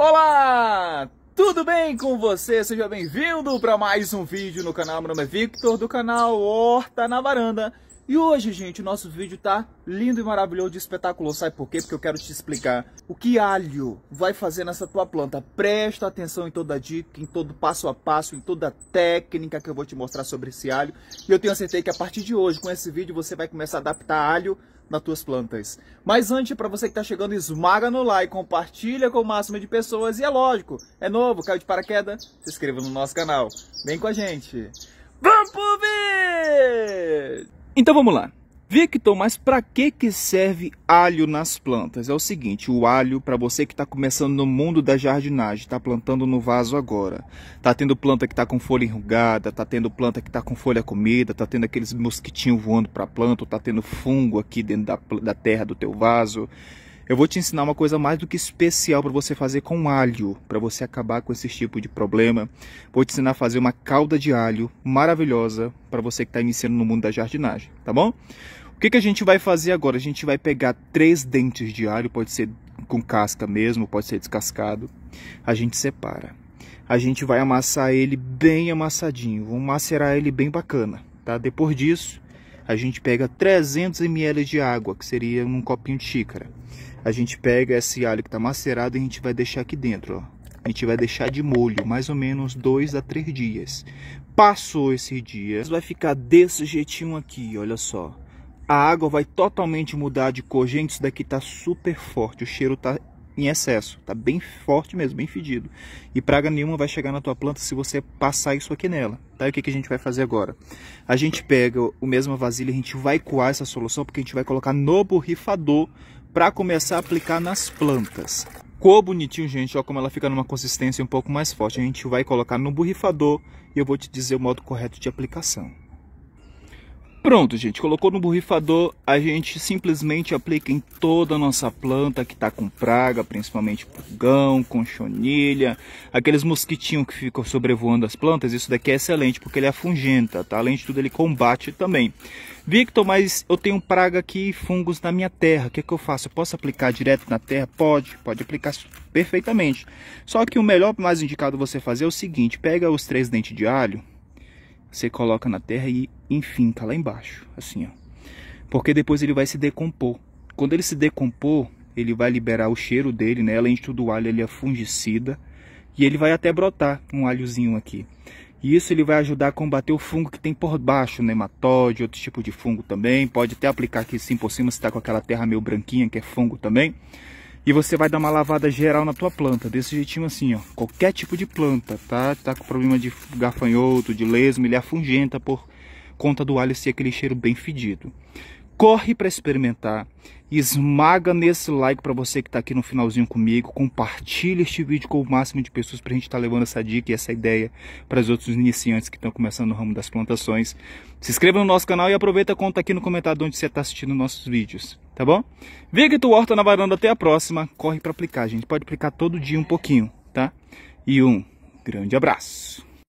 Olá! Tudo bem com você? Seja bem-vindo para mais um vídeo no canal. Meu nome é Victor, do canal Horta na Varanda. E hoje, gente, o nosso vídeo tá lindo e maravilhoso de espetacular. Sabe por quê? Porque eu quero te explicar o que alho vai fazer nessa tua planta. Presta atenção em toda dica, em todo passo a passo, em toda técnica que eu vou te mostrar sobre esse alho. E eu tenho certeza que a partir de hoje, com esse vídeo, você vai começar a adaptar alho nas tuas plantas. Mas antes, para você que está chegando, esmaga no like, compartilha com o máximo de pessoas. E é lógico, é novo, caiu de paraquedas, se inscreva no nosso canal. Vem com a gente. Vamos pro vídeo! Então vamos lá. Victor, mas para que, que serve alho nas plantas? É o seguinte, o alho, para você que está começando no mundo da jardinagem, está plantando no vaso agora, está tendo planta que está com folha enrugada, está tendo planta que está com folha comida, está tendo aqueles mosquitinhos voando para a planta, está tendo fungo aqui dentro da, da terra do teu vaso, eu vou te ensinar uma coisa mais do que especial para você fazer com alho, para você acabar com esse tipo de problema. Vou te ensinar a fazer uma calda de alho maravilhosa para você que está iniciando no mundo da jardinagem, tá bom? O que, que a gente vai fazer agora? A gente vai pegar três dentes de alho, pode ser com casca mesmo, pode ser descascado. A gente separa. A gente vai amassar ele bem amassadinho, vamos macerar ele bem bacana, tá? Depois disso, a gente pega 300 ml de água, que seria um copinho de xícara a gente pega esse alho que está macerado e a gente vai deixar aqui dentro, ó. A gente vai deixar de molho mais ou menos dois a três dias. Passou esse dia, vai ficar desse jeitinho aqui, olha só. A água vai totalmente mudar de cor. Gente, isso daqui tá super forte. O cheiro tá em excesso. Tá bem forte mesmo, bem fedido. E praga nenhuma vai chegar na tua planta se você passar isso aqui nela. Tá? E o que, que a gente vai fazer agora? A gente pega o mesma vasilha, a gente vai coar essa solução, porque a gente vai colocar no borrifador para começar a aplicar nas plantas. Ficou bonitinho, gente, olha como ela fica numa consistência um pouco mais forte. A gente vai colocar no borrifador e eu vou te dizer o modo correto de aplicação. Pronto, gente, colocou no borrifador, a gente simplesmente aplica em toda a nossa planta que está com praga, principalmente pulgão, conchonilha, aqueles mosquitinhos que ficam sobrevoando as plantas, isso daqui é excelente porque ele afungenta, tá? Além de tudo ele combate também. Victor, mas eu tenho praga aqui e fungos na minha terra, o que, é que eu faço? Eu posso aplicar direto na terra? Pode, pode aplicar perfeitamente. Só que o melhor, mais indicado você fazer é o seguinte, pega os três dentes de alho, você coloca na terra e enfinca tá lá embaixo, assim, ó. Porque depois ele vai se decompor. Quando ele se decompor, ele vai liberar o cheiro dele, né? Além de tudo, o alho ele é fungicida e ele vai até brotar um alhozinho aqui. E isso ele vai ajudar a combater o fungo que tem por baixo, nematóide, né? outro tipo de fungo também. Pode até aplicar aqui sim por cima se está com aquela terra meio branquinha que é fungo também e você vai dar uma lavada geral na tua planta, desse jeitinho assim, ó. Qualquer tipo de planta, tá? Tá com problema de gafanhoto, de lesma, ele afungenta por conta do alho ser aquele cheiro bem fedido corre para experimentar. Esmaga nesse like para você que está aqui no finalzinho comigo. Compartilha este vídeo com o máximo de pessoas para a gente estar tá levando essa dica e essa ideia para os outros iniciantes que estão começando no ramo das plantações. Se inscreva no nosso canal e aproveita conta aqui no comentário onde você está assistindo nossos vídeos, tá bom? Victor Horta na varanda, até a próxima. Corre para aplicar, gente. Pode aplicar todo dia um pouquinho, tá? E um grande abraço.